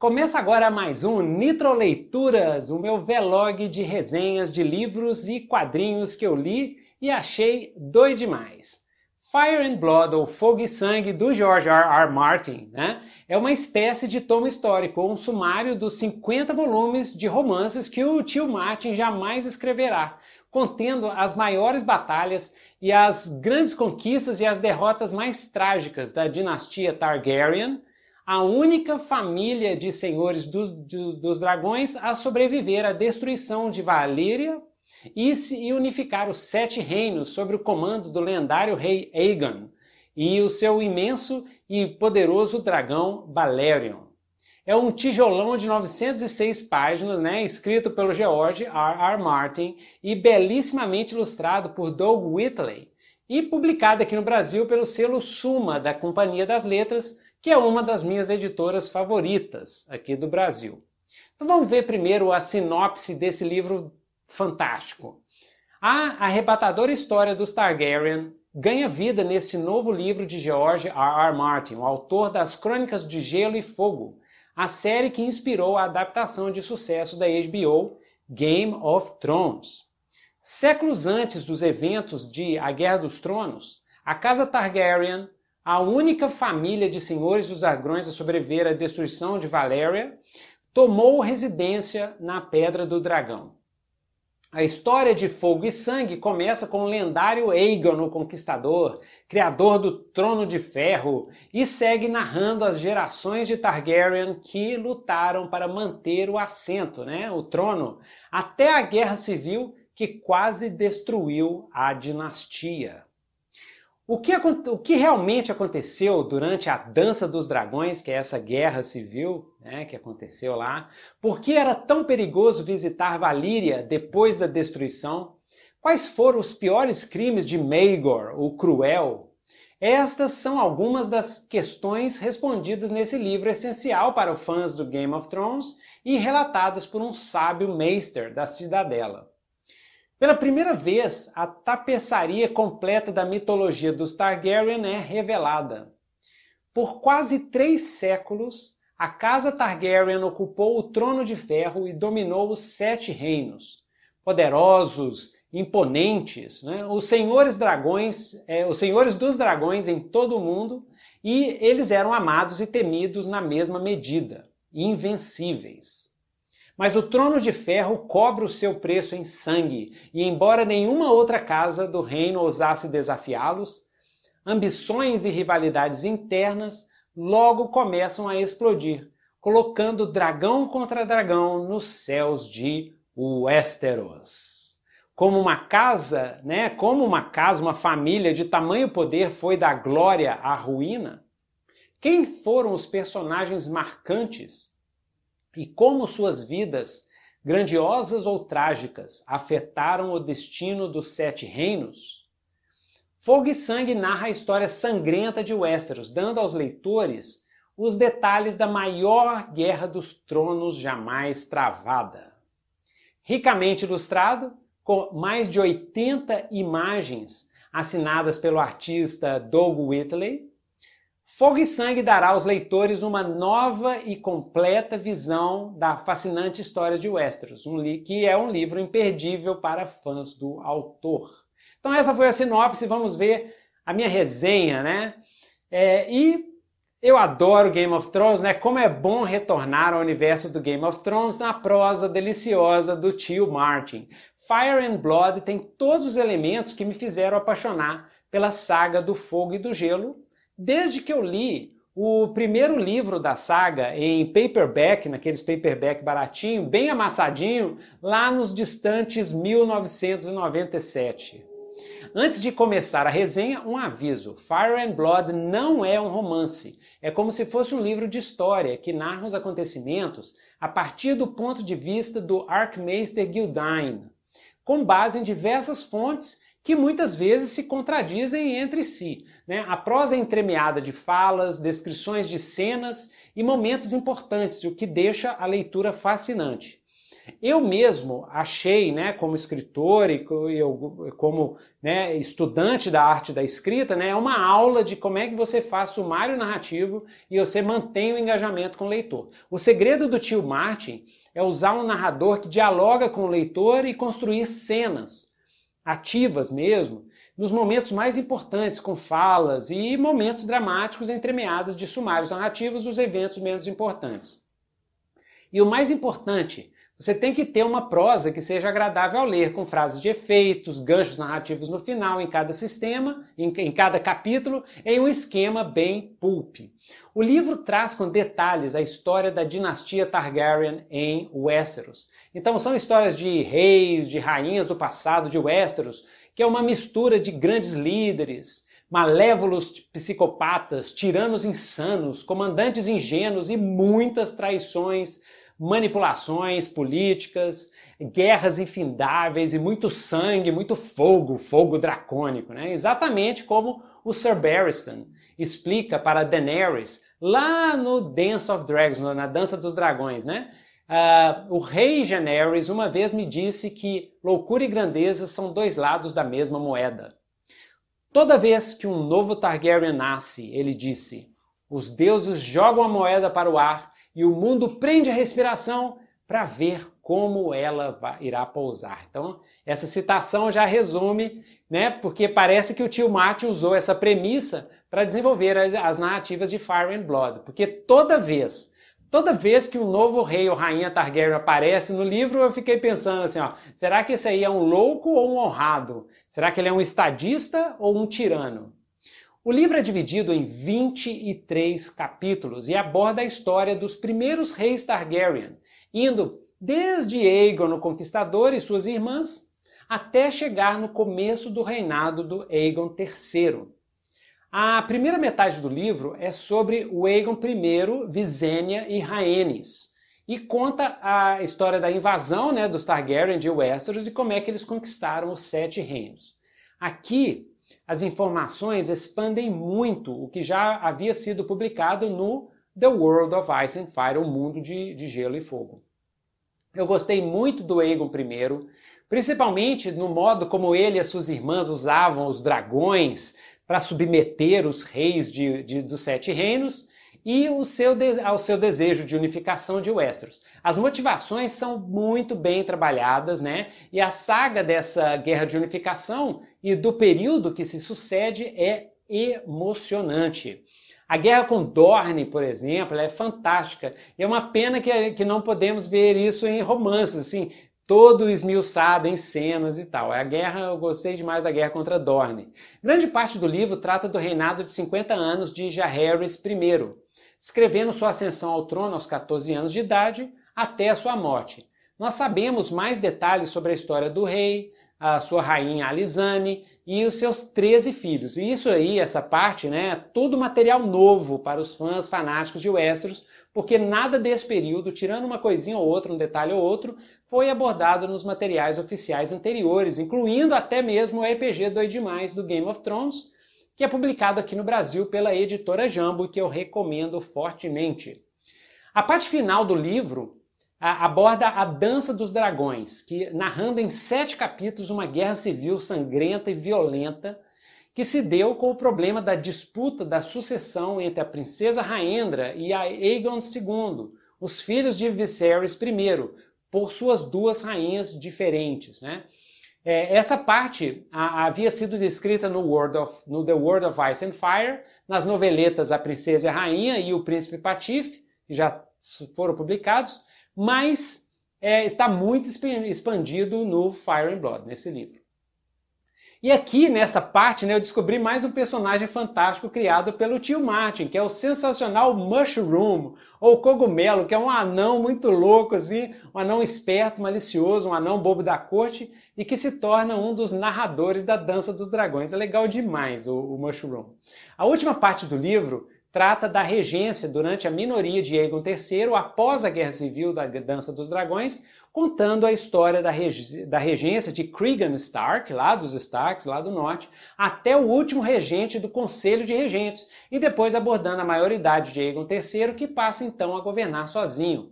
Começa agora mais um Nitroleituras, o meu vlog de resenhas de livros e quadrinhos que eu li e achei doido demais. Fire and Blood, ou Fogo e Sangue, do George R. R. Martin, né? é uma espécie de tomo histórico, um sumário dos 50 volumes de romances que o tio Martin jamais escreverá, contendo as maiores batalhas e as grandes conquistas e as derrotas mais trágicas da dinastia Targaryen, a única família de senhores dos, dos dragões a sobreviver à destruição de Valíria e, se, e unificar os sete reinos sob o comando do lendário rei Aegon e o seu imenso e poderoso dragão Balerion. É um tijolão de 906 páginas, né, escrito pelo George R. R. Martin e belíssimamente ilustrado por Doug Whitley e publicado aqui no Brasil pelo selo Suma da Companhia das Letras, que é uma das minhas editoras favoritas aqui do Brasil. Então vamos ver primeiro a sinopse desse livro fantástico. A arrebatadora história dos Targaryen ganha vida nesse novo livro de George R. R. Martin, o autor das Crônicas de Gelo e Fogo, a série que inspirou a adaptação de sucesso da HBO Game of Thrones. Séculos antes dos eventos de A Guerra dos Tronos, a Casa Targaryen a única família de senhores dos agrões a sobreviver à destruição de Valéria tomou residência na Pedra do Dragão. A história de Fogo e Sangue começa com o lendário Aegon, o Conquistador, criador do Trono de Ferro, e segue narrando as gerações de Targaryen que lutaram para manter o assento, né, o trono, até a Guerra Civil que quase destruiu a dinastia. O que, o que realmente aconteceu durante a Dança dos Dragões, que é essa guerra civil né, que aconteceu lá? Por que era tão perigoso visitar Valíria depois da destruição? Quais foram os piores crimes de Maegor, o Cruel? Estas são algumas das questões respondidas nesse livro essencial para fãs do Game of Thrones e relatadas por um sábio Meister da Cidadela. Pela primeira vez, a tapeçaria completa da mitologia dos Targaryen é revelada. Por quase três séculos, a casa Targaryen ocupou o trono de ferro e dominou os sete reinos. Poderosos, imponentes, né? os senhores dragões, é, os senhores dos dragões em todo o mundo, e eles eram amados e temidos na mesma medida, invencíveis. Mas o trono de ferro cobra o seu preço em sangue, e embora nenhuma outra casa do reino ousasse desafiá-los, ambições e rivalidades internas logo começam a explodir, colocando dragão contra dragão nos céus de Westeros. Como uma casa, né, como uma casa, uma família de tamanho poder foi da glória à ruína, quem foram os personagens marcantes e como suas vidas, grandiosas ou trágicas, afetaram o destino dos sete reinos? Fogo e Sangue narra a história sangrenta de Westeros, dando aos leitores os detalhes da maior guerra dos tronos jamais travada. Ricamente ilustrado, com mais de 80 imagens assinadas pelo artista Doug Whitley, Fogo e Sangue dará aos leitores uma nova e completa visão da fascinante história de Westeros, um que é um livro imperdível para fãs do autor. Então essa foi a sinopse, vamos ver a minha resenha, né? É, e eu adoro Game of Thrones, né? Como é bom retornar ao universo do Game of Thrones na prosa deliciosa do tio Martin. Fire and Blood tem todos os elementos que me fizeram apaixonar pela saga do fogo e do gelo desde que eu li o primeiro livro da saga em paperback, naqueles paperback baratinho, bem amassadinho, lá nos distantes 1997. Antes de começar a resenha, um aviso: Fire and Blood não é um romance. É como se fosse um livro de história que narra os acontecimentos a partir do ponto de vista do Archmeister Gildain, com base em diversas fontes que muitas vezes se contradizem entre si. Né? A prosa é entremeada de falas, descrições de cenas e momentos importantes, o que deixa a leitura fascinante. Eu mesmo achei, né, como escritor e como né, estudante da arte da escrita, né, uma aula de como é que você faz sumário narrativo e você mantém o engajamento com o leitor. O segredo do tio Martin é usar um narrador que dialoga com o leitor e construir cenas ativas mesmo, nos momentos mais importantes, com falas e momentos dramáticos entremeados de sumários narrativos dos eventos menos importantes. E o mais importante, você tem que ter uma prosa que seja agradável ao ler, com frases de efeitos, ganchos narrativos no final, em cada sistema, em, em cada capítulo, em um esquema bem pulp. O livro traz com detalhes a história da dinastia Targaryen em Westeros. Então são histórias de reis, de rainhas do passado de Westeros, que é uma mistura de grandes líderes, malévolos psicopatas, tiranos insanos, comandantes ingênuos e muitas traições, manipulações políticas, guerras infindáveis e muito sangue, muito fogo, fogo dracônico, né? Exatamente como o Sir Barristan explica para Daenerys lá no Dance of Dragons, na Dança dos Dragões, né? Uh, o rei Daenerys uma vez me disse que loucura e grandeza são dois lados da mesma moeda. Toda vez que um novo Targaryen nasce, ele disse, os deuses jogam a moeda para o ar e o mundo prende a respiração para ver como ela vai, irá pousar. Então, essa citação já resume, né? Porque parece que o tio Mate usou essa premissa para desenvolver as, as, narrativas de Fire and Blood, porque toda vez, toda vez que um novo rei ou rainha Targaryen aparece no livro, eu fiquei pensando assim, ó, será que esse aí é um louco ou um honrado? Será que ele é um estadista ou um tirano? O livro é dividido em 23 capítulos e aborda a história dos primeiros reis Targaryen, indo desde Aegon o Conquistador e suas irmãs até chegar no começo do reinado do Aegon III. A primeira metade do livro é sobre o Aegon I, Visenya e Rhaenys e conta a história da invasão né, dos Targaryen de Westeros e como é que eles conquistaram os Sete Reinos. Aqui as informações expandem muito o que já havia sido publicado no The World of Ice and Fire, o mundo de, de gelo e fogo. Eu gostei muito do Aegon I, principalmente no modo como ele e as suas irmãs usavam os dragões para submeter os reis de, de, dos Sete Reinos e o seu de, ao seu desejo de unificação de Westeros. As motivações são muito bem trabalhadas, né? E a saga dessa guerra de unificação e do período que se sucede é emocionante. A guerra com Dorne, por exemplo, é fantástica. E é uma pena que, que não podemos ver isso em romances, assim, todo esmiuçado em cenas e tal. É a guerra, eu gostei demais da guerra contra Dorne. Grande parte do livro trata do reinado de 50 anos de Jaehaerys I, escrevendo sua ascensão ao trono aos 14 anos de idade até a sua morte. Nós sabemos mais detalhes sobre a história do rei, a sua rainha Alizane e os seus 13 filhos. E isso aí, essa parte, né, é todo material novo para os fãs fanáticos de Westeros, porque nada desse período, tirando uma coisinha ou outra, um detalhe ou outro, foi abordado nos materiais oficiais anteriores, incluindo até mesmo o RPG 2 Demais do Game of Thrones, que é publicado aqui no Brasil pela editora Jambo e que eu recomendo fortemente. A parte final do livro aborda a Dança dos Dragões, que narrando em sete capítulos uma guerra civil sangrenta e violenta que se deu com o problema da disputa da sucessão entre a princesa Raendra e a Aegon II, os filhos de Viserys I, por suas duas rainhas diferentes, né? É, essa parte a, havia sido descrita no, World of, no The World of Ice and Fire, nas noveletas A Princesa e a Rainha e O Príncipe Patife, que já foram publicados, mas é, está muito expandido no Fire and Blood, nesse livro. E aqui, nessa parte, né, eu descobri mais um personagem fantástico criado pelo tio Martin, que é o sensacional Mushroom, ou Cogumelo, que é um anão muito louco, assim, um anão esperto, malicioso, um anão bobo da corte, e que se torna um dos narradores da Dança dos Dragões. É legal demais o, o Mushroom. A última parte do livro trata da regência durante a minoria de Egon III após a Guerra Civil da Dança dos Dragões, contando a história da, da regência de Cregan Stark, lá dos Starks, lá do norte, até o último regente do Conselho de Regentes, e depois abordando a maioridade de Egon III, que passa então a governar sozinho.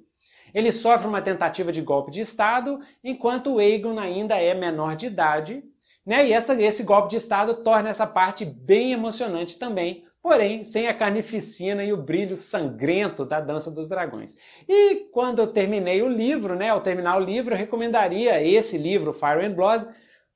Ele sofre uma tentativa de golpe de Estado, enquanto o Aegon ainda é menor de idade, né? e essa, esse golpe de Estado torna essa parte bem emocionante também, porém sem a carnificina e o brilho sangrento da Dança dos Dragões. E quando eu terminei o livro, né, ao terminar o livro, eu recomendaria esse livro, Fire and Blood,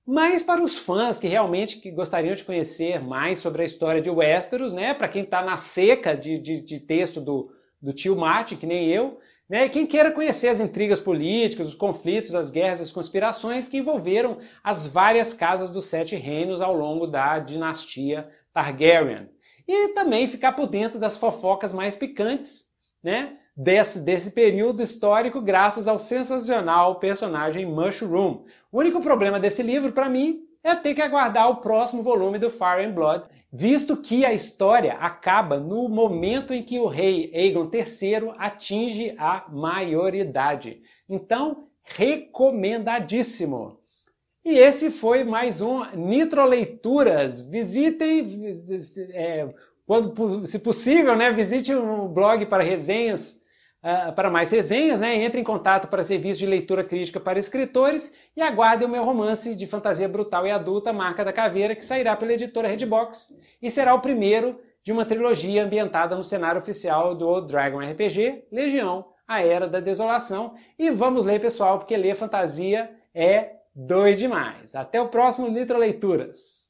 mas para os fãs que realmente que gostariam de conhecer mais sobre a história de Westeros, né, para quem está na seca de, de, de texto do, do tio Martin, que nem eu, né? Quem queira conhecer as intrigas políticas, os conflitos, as guerras, as conspirações que envolveram as várias casas dos Sete Reinos ao longo da dinastia Targaryen. E também ficar por dentro das fofocas mais picantes, né? Desse, desse período histórico, graças ao sensacional personagem Mushroom. O único problema desse livro, para mim, é ter que aguardar o próximo volume do Fire and Blood, visto que a história acaba no momento em que o rei Aegon III atinge a maioridade. Então, recomendadíssimo! E esse foi mais um Nitro Leituras. Visitem, é, quando, se possível, né, visite o blog para resenhas, uh, para mais resenhas, né, entre em contato para serviço de leitura crítica para escritores e aguarde o meu romance de fantasia brutal e adulta, Marca da Caveira, que sairá pela editora Redbox e será o primeiro de uma trilogia ambientada no cenário oficial do Dragon RPG, Legião, A Era da Desolação. E vamos ler, pessoal, porque ler fantasia é Doe demais! Até o próximo Nitroleituras!